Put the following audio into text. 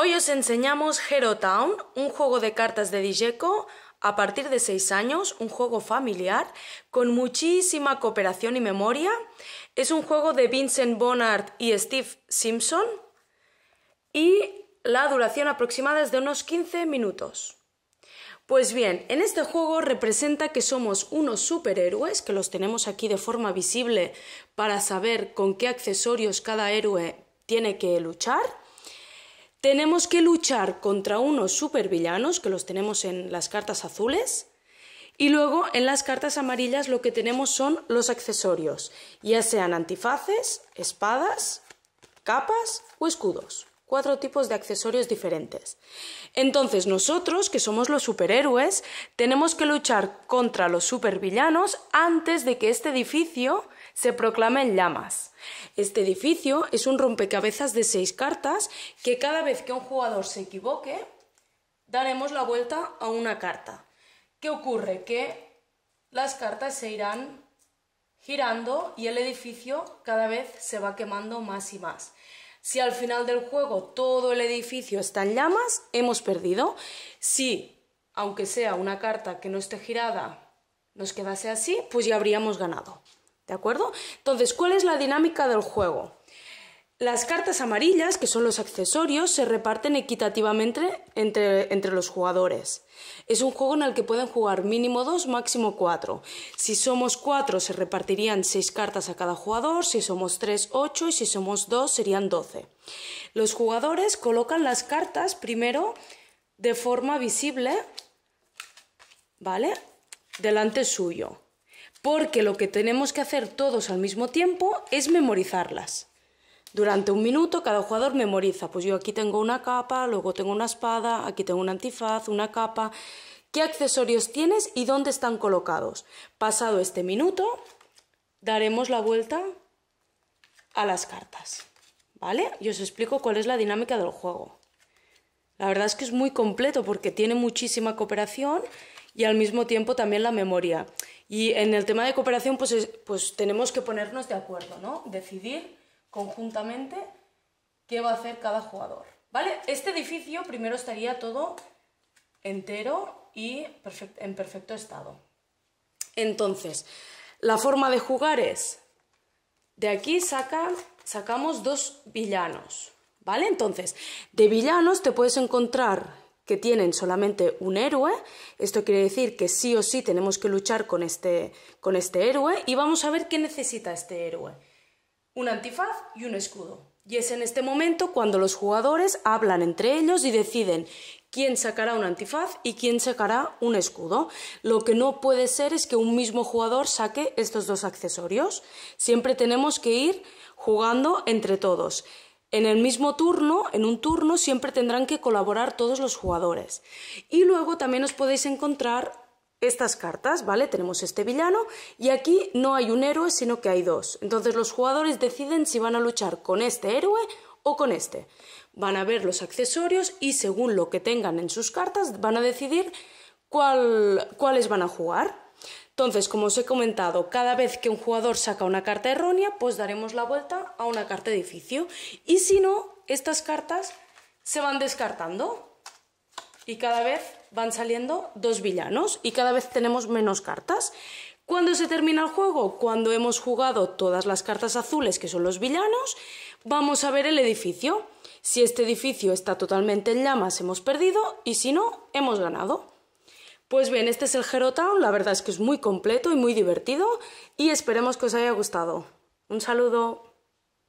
Hoy os enseñamos Hero Town, un juego de cartas de Djeco a partir de 6 años, un juego familiar con muchísima cooperación y memoria. Es un juego de Vincent Bonnard y Steve Simpson y la duración aproximada es de unos 15 minutos. Pues bien, en este juego representa que somos unos superhéroes, que los tenemos aquí de forma visible para saber con qué accesorios cada héroe tiene que luchar tenemos que luchar contra unos supervillanos, que los tenemos en las cartas azules, y luego en las cartas amarillas lo que tenemos son los accesorios, ya sean antifaces, espadas, capas o escudos. Cuatro tipos de accesorios diferentes. Entonces nosotros, que somos los superhéroes, tenemos que luchar contra los supervillanos antes de que este edificio se proclama en llamas. Este edificio es un rompecabezas de seis cartas que cada vez que un jugador se equivoque, daremos la vuelta a una carta. ¿Qué ocurre? Que las cartas se irán girando y el edificio cada vez se va quemando más y más. Si al final del juego todo el edificio está en llamas, hemos perdido. Si, aunque sea una carta que no esté girada, nos quedase así, pues ya habríamos ganado. ¿De acuerdo? Entonces, ¿cuál es la dinámica del juego? Las cartas amarillas, que son los accesorios, se reparten equitativamente entre, entre, los jugadores. Es un juego en el que pueden jugar mínimo dos, máximo cuatro. Si somos cuatro, se repartirían seis cartas a cada jugador, si somos tres, ocho, y si somos dos, serían doce. Los jugadores colocan las cartas primero de forma visible, ¿vale? Delante suyo porque lo que tenemos que hacer todos al mismo tiempo es memorizarlas. Durante un minuto cada jugador memoriza, pues yo aquí tengo una capa, luego tengo una espada, aquí tengo un antifaz, una capa, qué accesorios tienes y dónde están colocados. Pasado este minuto, daremos la vuelta a las cartas, ¿vale? Y os explico cuál es la dinámica del juego. La verdad es que es muy completo porque tiene muchísima cooperación y al mismo tiempo también la memoria. Y en el tema de cooperación, pues, pues tenemos que ponernos de acuerdo, ¿no? Decidir conjuntamente qué va a hacer cada jugador. ¿Vale? Este edificio primero estaría todo entero y en perfecto estado. Entonces, la forma de jugar es, de aquí saca, sacamos dos villanos, ¿vale? Entonces, de villanos te puedes encontrar que tienen solamente un héroe. Esto quiere decir que sí o sí tenemos que luchar con este, con este héroe y vamos a ver qué necesita este héroe. Un antifaz y un escudo. Y es en este momento cuando los jugadores hablan entre ellos y deciden quién sacará un antifaz y quién sacará un escudo. Lo que no puede ser es que un mismo jugador saque estos dos accesorios. Siempre tenemos que ir jugando entre todos. En el mismo turno, en un turno, siempre tendrán que colaborar todos los jugadores. Y luego también os podéis encontrar estas cartas, ¿vale? Tenemos este villano y aquí no hay un héroe, sino que hay dos. Entonces los jugadores deciden si van a luchar con este héroe o con este. Van a ver los accesorios y según lo que tengan en sus cartas van a decidir cuáles van a jugar. Entonces, como os he comentado, cada vez que un jugador saca una carta errónea, pues daremos la vuelta a una carta edificio. Y si no, estas cartas se van descartando y cada vez van saliendo dos villanos y cada vez tenemos menos cartas. Cuando se termina el juego? Cuando hemos jugado todas las cartas azules, que son los villanos, vamos a ver el edificio. Si este edificio está totalmente en llamas, hemos perdido y si no, hemos ganado. Pues bien, este es el Town, la verdad es que es muy completo y muy divertido y esperemos que os haya gustado. Un saludo.